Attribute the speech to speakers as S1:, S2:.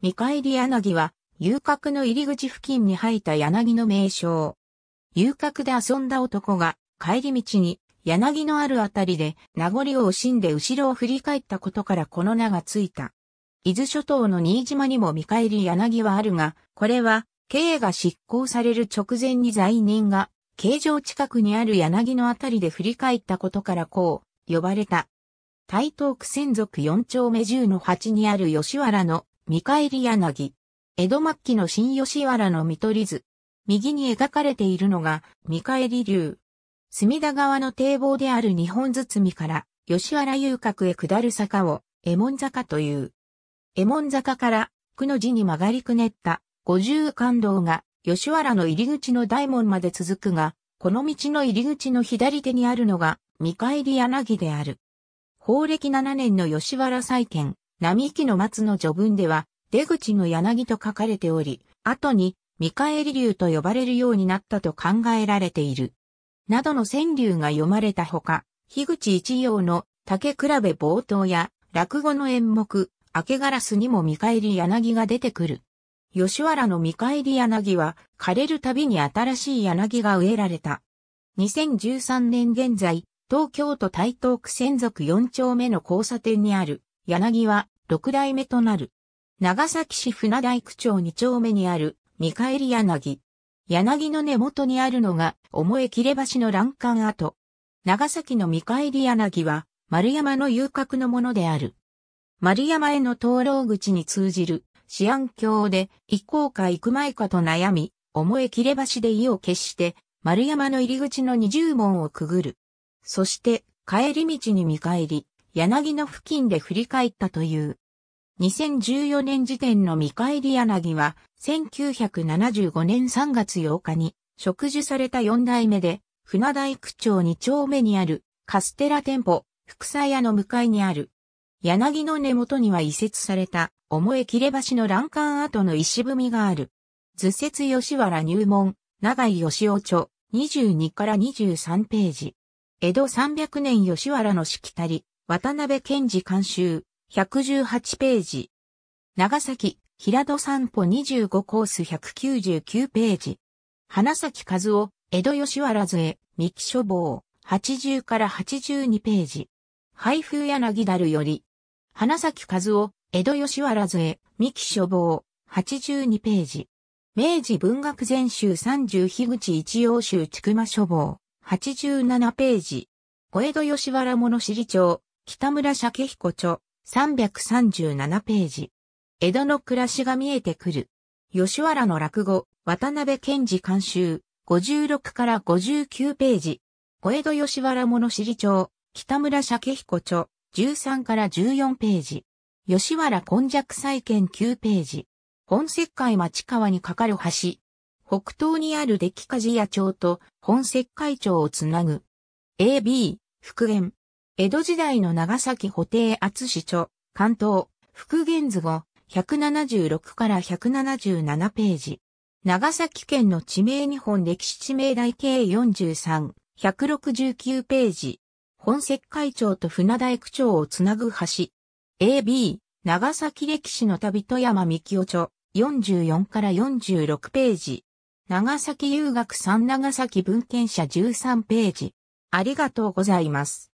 S1: 見返り柳は、遊郭の入り口付近に生えた柳の名称。遊郭で遊んだ男が、帰り道に、柳のあるあたりで、名残を惜しんで後ろを振り返ったことからこの名がついた。伊豆諸島の新島にも見返り柳はあるが、これは、刑が執行される直前に罪人が、形状近くにある柳のあたりで振り返ったことからこう、呼ばれた。台東区専属四丁目十の八にある吉原の見返り柳。江戸末期の新吉原の見取り図。右に描かれているのが見返り流。隅田川の堤防である日本堤から吉原遊郭へ下る坂を江門坂という。江門坂から九の字に曲がりくねった五十感道が吉原の入り口の大門まで続くが、この道の入り口の左手にあるのが見返り柳である。法暦7年の吉原再建、並木の松の序文では、出口の柳と書かれており、後に、見返り流と呼ばれるようになったと考えられている。などの川柳が読まれたほか、樋口一葉の竹比べ冒頭や落語の演目、明けガラスにも見返り柳が出てくる。吉原の見返り柳は枯れるたびに新しい柳が植えられた。2013年現在、東京都台東区専属4丁目の交差点にある柳は六代目となる。長崎市船大区町二丁目にある見返り柳。柳の根元にあるのが、思い切れ橋の欄干跡。長崎の見返り柳は、丸山の遊郭のものである。丸山への灯籠口に通じる、市安橋で、行こうか行くまいかと悩み、思い切れ橋で意を決して、丸山の入り口の二十門をくぐる。そして、帰り道に見返り、柳の付近で振り返ったという。2014年時点の見返り柳は、1975年3月8日に植樹された4代目で、船大区町2丁目にあるカステラ店舗、福沢屋の向かいにある。柳の根元には移設された、思い切れ橋の欄干跡の石踏みがある。図説吉原入門、長井義雄著、22から23ページ。江戸300年吉原のしきたり、渡辺健二監修、118ページ。長崎、平戸散歩25コース199ページ。花咲和夫、江戸吉原杖、三木書房、80から82ページ。配布柳だるより。花咲和夫、江戸吉原杖、三木書房、82ページ。明治文学全集30樋口一葉集筑馬書房、87ページ。小江戸吉原物知り帳、北村鮭彦著、337ページ。江戸の暮らしが見えてくる。吉原の落語、渡辺賢治監修、56から59ページ。小江戸吉原物知り帳、北村鮭彦著、13から14ページ。吉原根弱再建9ページ。本石灰町川に架かる橋。北東にある出来鍛冶屋町と本石灰町をつなぐ。AB、復元。江戸時代の長崎補定厚市著、関東、復元図語、176から177ページ。長崎県の地名日本歴史地名台計43、169ページ。本石会長と船大区長をつなぐ橋。AB、長崎歴史の旅富山三清著、44から46ページ。長崎遊学三長崎文献社13ページ。ありがとうございます。